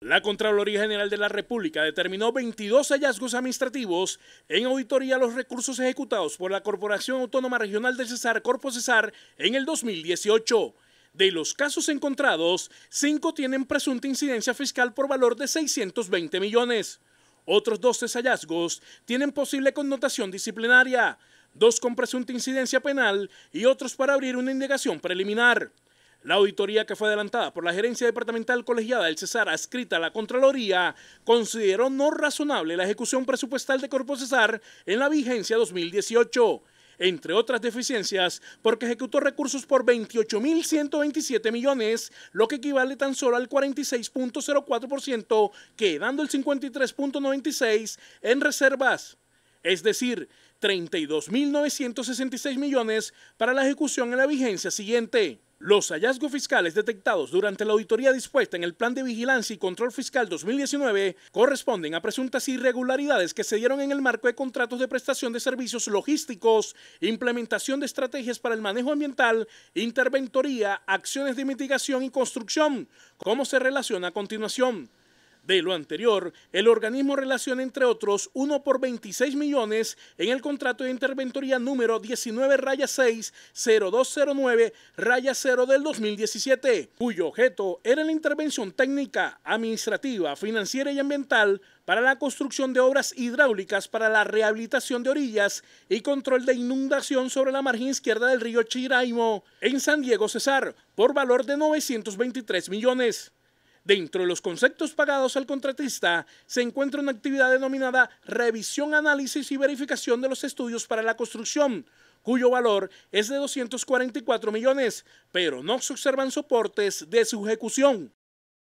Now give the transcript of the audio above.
La Contraloría General de la República determinó 22 hallazgos administrativos en auditoría a los recursos ejecutados por la Corporación Autónoma Regional de Cesar, Corpo Cesar, en el 2018. De los casos encontrados, 5 tienen presunta incidencia fiscal por valor de 620 millones. Otros 12 hallazgos tienen posible connotación disciplinaria, dos con presunta incidencia penal y otros para abrir una indagación preliminar. La auditoría que fue adelantada por la gerencia departamental colegiada del Cesar adscrita a la Contraloría consideró no razonable la ejecución presupuestal de Corpo Cesar en la vigencia 2018, entre otras deficiencias porque ejecutó recursos por 28.127 millones, lo que equivale tan solo al 46.04%, quedando el 53.96% en reservas. Es decir, 32.966 millones para la ejecución en la vigencia siguiente. Los hallazgos fiscales detectados durante la auditoría dispuesta en el Plan de Vigilancia y Control Fiscal 2019 corresponden a presuntas irregularidades que se dieron en el marco de contratos de prestación de servicios logísticos, implementación de estrategias para el manejo ambiental, interventoría, acciones de mitigación y construcción, ¿Cómo se relaciona a continuación. De lo anterior, el organismo relaciona, entre otros, 1 por 26 millones en el contrato de interventoría número 19 raya 6 0209 0 del 2017, cuyo objeto era la intervención técnica, administrativa, financiera y ambiental para la construcción de obras hidráulicas para la rehabilitación de orillas y control de inundación sobre la margen izquierda del río Chiraimo en San Diego Cesar por valor de 923 millones. Dentro de los conceptos pagados al contratista se encuentra una actividad denominada revisión, análisis y verificación de los estudios para la construcción, cuyo valor es de 244 millones, pero no se observan soportes de su ejecución.